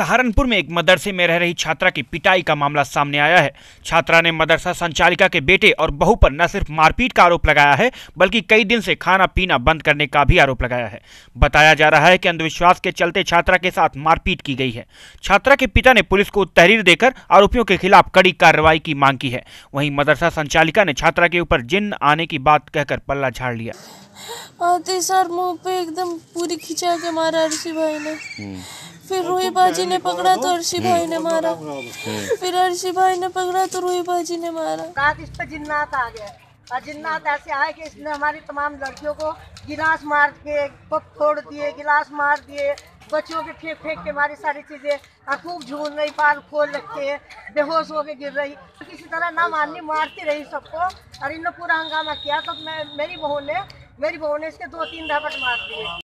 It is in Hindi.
सहारनपुर में एक मदरसे में रह रही छात्रा की पिटाई का मामला सामने आया है छात्रा ने मदरसा संचालिका के बेटे और बहू पर न सिर्फ मारपीट का आरोप लगाया है बल्कि कई दिन से खाना पीना बंद करने का भी आरोप लगाया है बताया जा रहा है कि अंधविश्वास के चलते छात्रा के साथ मारपीट की गई है छात्रा के पिता ने पुलिस को तहरीर देकर आरोपियों के खिलाफ कड़ी कार्रवाई की मांग की है वहीं मदरसा संचालिका ने छात्रा के ऊपर जिन आने की बात कहकर पल्ला झाड़ लिया आते सर मुंह पे एकदम पूरी खिंचा के मारा ऋषि भाई ने हम्म। फिर रोही बाजी ने पकड़ा तो अर्शी भाई ने मारा फिर अर्शी भाई ने पकड़ा तो रोही बाजी ने मारा रात इस पर जिन्नात आ गया और जिन्नात ऐसे आए कि इसने हमारी तमाम लड़कियों को गिलास मार के पप फोड़ दिए गिलास मार दिए बच्चों के फेंक फेंक के हमारी सारी चीज़ें खूब झूल रही पाल खोल रखते बेहोश होके गिर रही किसी तरह ना माननी मारती रही सबको और इनने पूरा हंगामा किया तो मैं मेरी बहू ने मेरी बहू ने इसके दो तीन धापट मार दिए